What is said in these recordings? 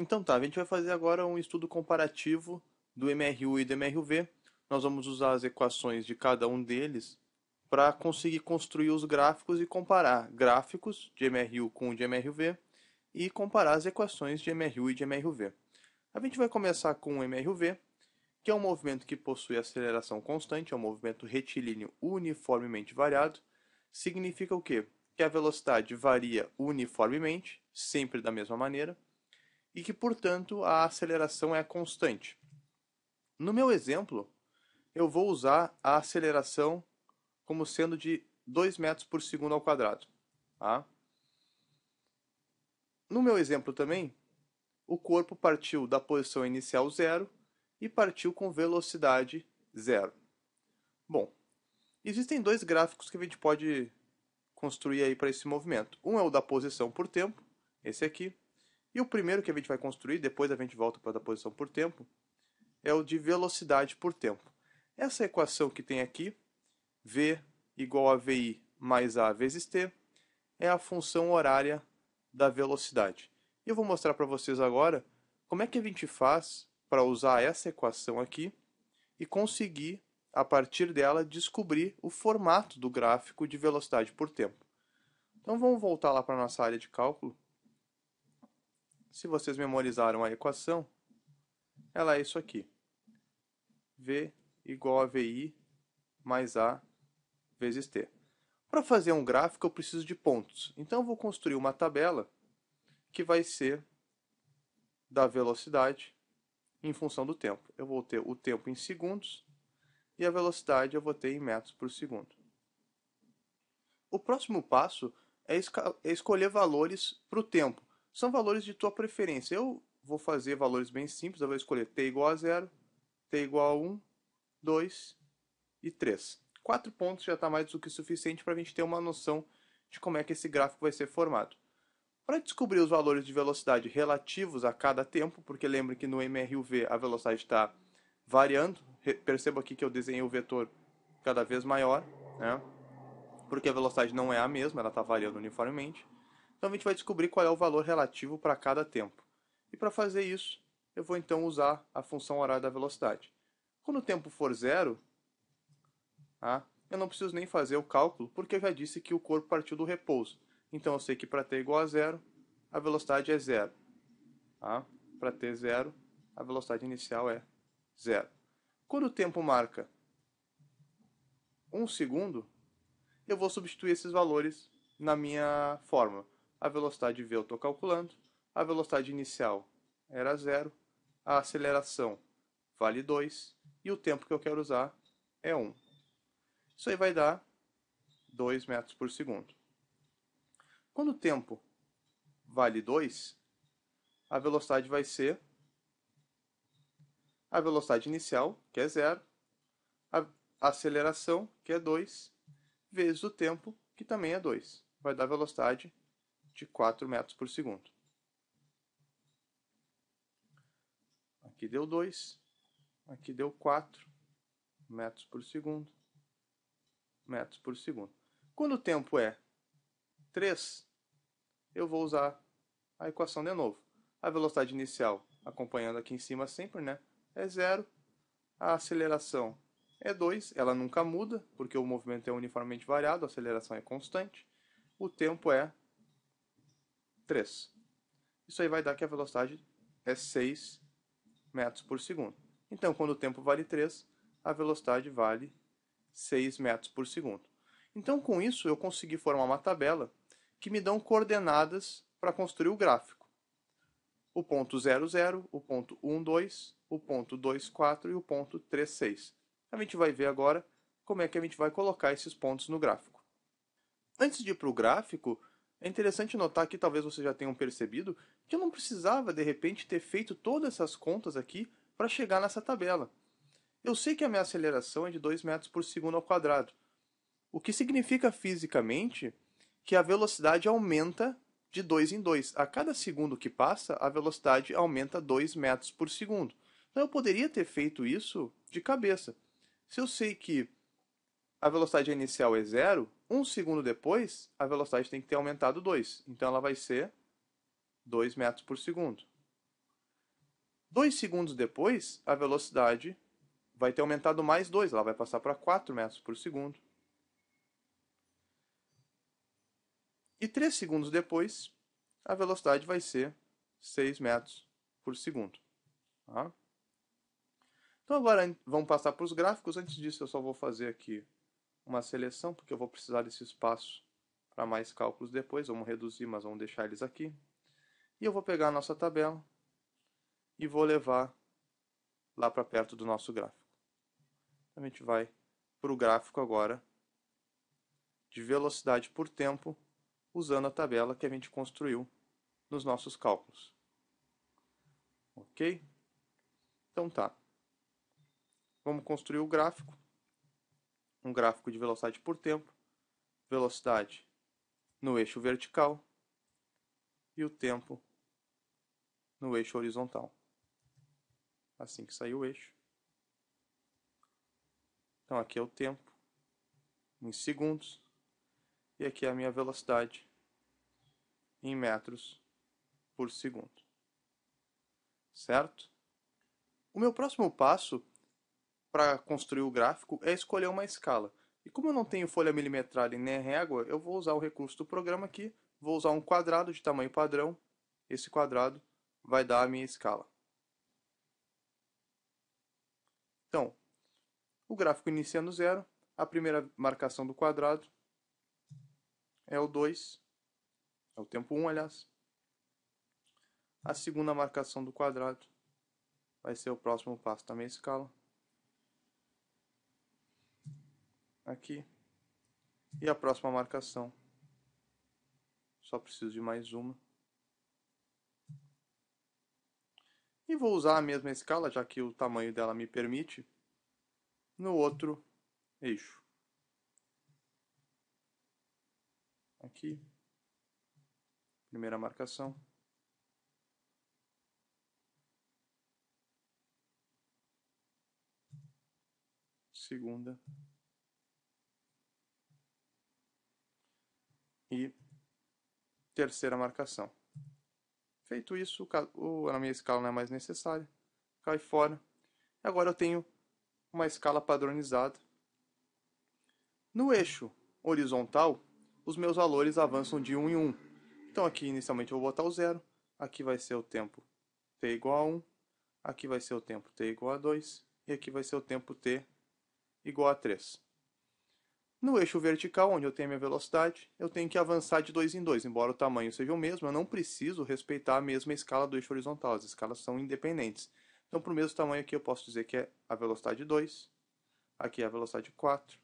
Então tá, a gente vai fazer agora um estudo comparativo do MRU e do MRUV. Nós vamos usar as equações de cada um deles para conseguir construir os gráficos e comparar gráficos de MRU com o de MRUV e comparar as equações de MRU e de MRUV. A gente vai começar com o MRUV, que é um movimento que possui aceleração constante, é um movimento retilíneo uniformemente variado. Significa o quê? Que a velocidade varia uniformemente, sempre da mesma maneira e que, portanto, a aceleração é constante. No meu exemplo, eu vou usar a aceleração como sendo de 2 metros por segundo ao quadrado. Tá? No meu exemplo também, o corpo partiu da posição inicial zero e partiu com velocidade zero. Bom, existem dois gráficos que a gente pode construir aí para esse movimento. Um é o da posição por tempo, esse aqui, e o primeiro que a gente vai construir, depois a gente volta para a posição por tempo, é o de velocidade por tempo. Essa equação que tem aqui, v igual a vi mais a vezes t, é a função horária da velocidade. E eu vou mostrar para vocês agora como é que a gente faz para usar essa equação aqui e conseguir, a partir dela, descobrir o formato do gráfico de velocidade por tempo. Então vamos voltar lá para a nossa área de cálculo se vocês memorizaram a equação, ela é isso aqui. V igual a VI mais A vezes T. Para fazer um gráfico, eu preciso de pontos. Então, eu vou construir uma tabela que vai ser da velocidade em função do tempo. Eu vou ter o tempo em segundos e a velocidade eu vou ter em metros por segundo. O próximo passo é, é escolher valores para o tempo são valores de tua preferência. Eu vou fazer valores bem simples, eu vou escolher t igual a zero, t igual a 1, 2 e 3. Quatro pontos já está mais do que suficiente para a gente ter uma noção de como é que esse gráfico vai ser formado. Para descobrir os valores de velocidade relativos a cada tempo, porque lembre que no MRUV a velocidade está variando, percebo aqui que eu desenhei o vetor cada vez maior, né? porque a velocidade não é a mesma, ela está variando uniformemente. Então a gente vai descobrir qual é o valor relativo para cada tempo. E para fazer isso, eu vou então usar a função horária da velocidade. Quando o tempo for zero, tá? eu não preciso nem fazer o cálculo, porque eu já disse que o corpo partiu do repouso. Então eu sei que para t é igual a zero, a velocidade é zero. Tá? Para t é zero, a velocidade inicial é zero. Quando o tempo marca um segundo, eu vou substituir esses valores na minha fórmula a velocidade v eu estou calculando, a velocidade inicial era zero, a aceleração vale 2 e o tempo que eu quero usar é 1. Um. Isso aí vai dar 2 metros por segundo. Quando o tempo vale 2, a velocidade vai ser a velocidade inicial, que é zero, a aceleração, que é 2, vezes o tempo, que também é 2. Vai dar velocidade de 4 metros por segundo. Aqui deu 2, aqui deu 4 metros por segundo, metros por segundo. Quando o tempo é 3, eu vou usar a equação de novo. A velocidade inicial, acompanhando aqui em cima sempre, né, é zero. A aceleração é 2, ela nunca muda, porque o movimento é uniformemente variado, a aceleração é constante. O tempo é 3. Isso aí vai dar que a velocidade é 6 metros por segundo. Então, quando o tempo vale 3, a velocidade vale 6 metros por segundo. Então, com isso, eu consegui formar uma tabela que me dão coordenadas para construir o gráfico. O ponto 00, o ponto 12, o ponto 24 e o ponto 36. A gente vai ver agora como é que a gente vai colocar esses pontos no gráfico. Antes de ir para o gráfico, é interessante notar que talvez vocês já tenham percebido que eu não precisava de repente ter feito todas essas contas aqui para chegar nessa tabela. Eu sei que a minha aceleração é de 2 metros por segundo ao quadrado, o que significa fisicamente que a velocidade aumenta de 2 em 2. A cada segundo que passa, a velocidade aumenta 2 metros por segundo. Então eu poderia ter feito isso de cabeça. Se eu sei que a velocidade inicial é zero, um segundo depois, a velocidade tem que ter aumentado 2. Então ela vai ser 2 metros por segundo. Dois segundos depois, a velocidade vai ter aumentado mais 2. Ela vai passar para 4 metros por segundo. E três segundos depois, a velocidade vai ser 6 metros por segundo. Tá? Então agora vamos passar para os gráficos. Antes disso, eu só vou fazer aqui uma seleção, porque eu vou precisar desse espaço para mais cálculos depois, vamos reduzir, mas vamos deixar eles aqui. E eu vou pegar a nossa tabela e vou levar lá para perto do nosso gráfico. Então, a gente vai para o gráfico agora de velocidade por tempo usando a tabela que a gente construiu nos nossos cálculos. Ok? Então tá. Vamos construir o gráfico um gráfico de velocidade por tempo, velocidade no eixo vertical e o tempo no eixo horizontal. Assim que sair o eixo. Então aqui é o tempo em segundos e aqui é a minha velocidade em metros por segundo. Certo? O meu próximo passo para construir o gráfico é escolher uma escala. E como eu não tenho folha milimetrada e nem régua, eu vou usar o recurso do programa aqui, vou usar um quadrado de tamanho padrão, esse quadrado vai dar a minha escala. Então, o gráfico inicia no zero, a primeira marcação do quadrado é o 2, é o tempo 1, um, aliás. A segunda marcação do quadrado vai ser o próximo passo da minha escala. aqui. E a próxima marcação. Só preciso de mais uma. E vou usar a mesma escala, já que o tamanho dela me permite, no outro eixo. Aqui. Primeira marcação. Segunda. e terceira marcação. Feito isso, a minha escala não é mais necessária, cai fora. Agora eu tenho uma escala padronizada. No eixo horizontal, os meus valores avançam de 1 em 1. Então aqui inicialmente eu vou botar o zero, aqui vai ser o tempo t igual a 1, aqui vai ser o tempo t igual a 2 e aqui vai ser o tempo t igual a 3. No eixo vertical, onde eu tenho a minha velocidade, eu tenho que avançar de dois em dois, embora o tamanho seja o mesmo, eu não preciso respeitar a mesma escala do eixo horizontal, as escalas são independentes. Então, para o mesmo tamanho aqui, eu posso dizer que é a velocidade 2, aqui é a velocidade 4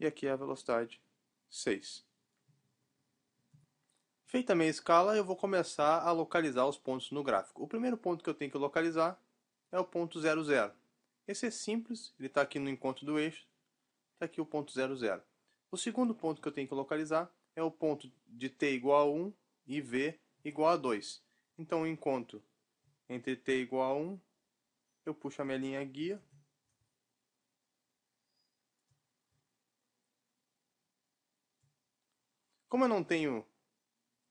e aqui é a velocidade 6. Feita a minha escala, eu vou começar a localizar os pontos no gráfico. O primeiro ponto que eu tenho que localizar é o ponto 00. Esse é simples, ele está aqui no encontro do eixo, está aqui o ponto 00. O segundo ponto que eu tenho que localizar é o ponto de t igual a 1 e v igual a 2. Então eu encontro entre t igual a 1, eu puxo a minha linha guia. Como eu não tenho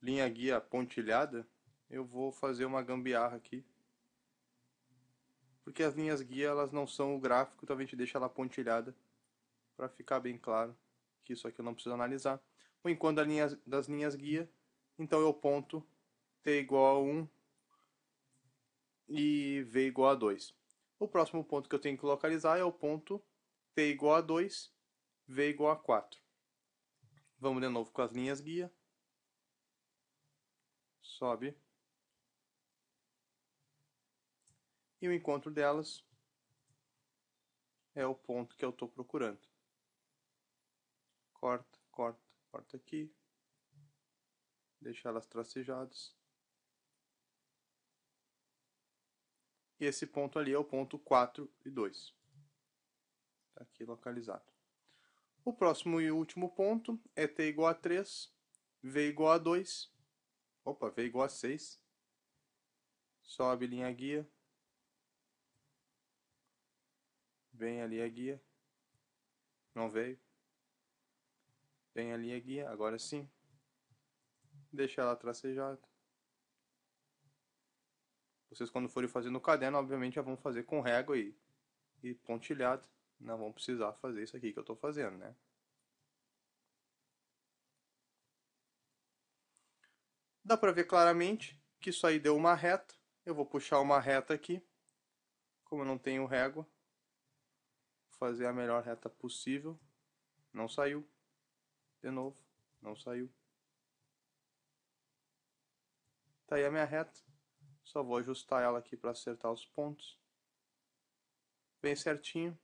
linha guia pontilhada, eu vou fazer uma gambiarra aqui. Porque as linhas guia elas não são o gráfico, então a gente deixa ela pontilhada para ficar bem claro que isso aqui eu não preciso analisar. O encontro das linhas, das linhas guia, então eu ponto t igual a 1 e v igual a 2. O próximo ponto que eu tenho que localizar é o ponto t igual a 2, v igual a 4. Vamos de novo com as linhas guia. Sobe. E o encontro delas é o ponto que eu estou procurando corta, corta, corta aqui, deixa elas tracejadas. E esse ponto ali é o ponto 4 e 2. Está aqui localizado. O próximo e último ponto é t igual a 3, v igual a 2, opa, v igual a 6. Sobe linha guia. Vem ali a guia. Não veio. Tem ali a guia, agora sim. Deixa ela tracejada. Vocês quando forem fazer no caderno, obviamente já vão fazer com régua e, e pontilhado. Não vão precisar fazer isso aqui que eu estou fazendo, né? Dá para ver claramente que isso aí deu uma reta. Eu vou puxar uma reta aqui. Como eu não tenho régua, vou fazer a melhor reta possível. Não saiu. De novo. Não saiu. Tá aí a minha reta. Só vou ajustar ela aqui para acertar os pontos. Bem certinho.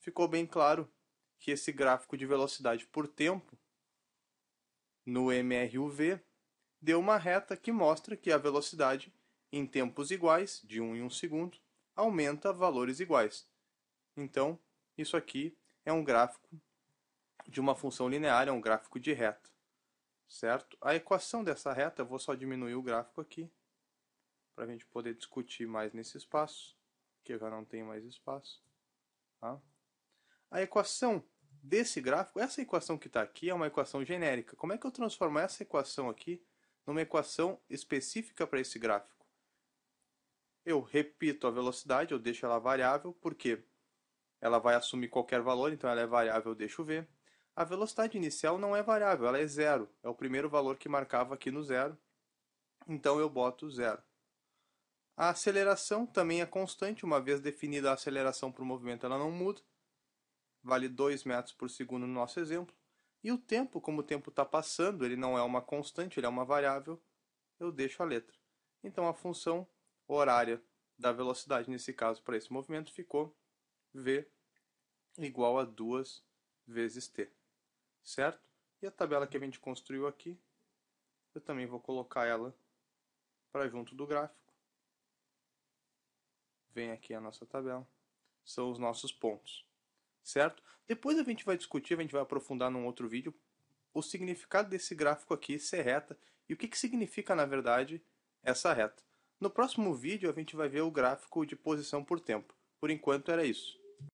Ficou bem claro que esse gráfico de velocidade por tempo no MRUV deu uma reta que mostra que a velocidade em tempos iguais, de 1 um em 1 um segundo, aumenta valores iguais. Então, isso aqui é um gráfico de uma função linear, é um gráfico de reta, certo? A equação dessa reta, eu vou só diminuir o gráfico aqui, para a gente poder discutir mais nesse espaço, que eu já não tenho mais espaço. Tá? A equação desse gráfico, essa equação que está aqui é uma equação genérica. Como é que eu transformo essa equação aqui numa equação específica para esse gráfico? Eu repito a velocidade, eu deixo ela variável, porque ela vai assumir qualquer valor, então ela é variável, eu deixo v. A velocidade inicial não é variável, ela é zero. É o primeiro valor que marcava aqui no zero. Então eu boto zero. A aceleração também é constante, uma vez definida a aceleração para o movimento, ela não muda. Vale 2 metros por segundo no nosso exemplo. E o tempo, como o tempo está passando, ele não é uma constante, ele é uma variável, eu deixo a letra. Então a função horária da velocidade, nesse caso, para esse movimento ficou v igual a 2 vezes t certo? E a tabela que a gente construiu aqui, eu também vou colocar ela para junto do gráfico. Vem aqui a nossa tabela. São os nossos pontos, certo? Depois a gente vai discutir, a gente vai aprofundar num outro vídeo, o significado desse gráfico aqui ser reta e o que, que significa, na verdade, essa reta. No próximo vídeo a gente vai ver o gráfico de posição por tempo. Por enquanto era isso.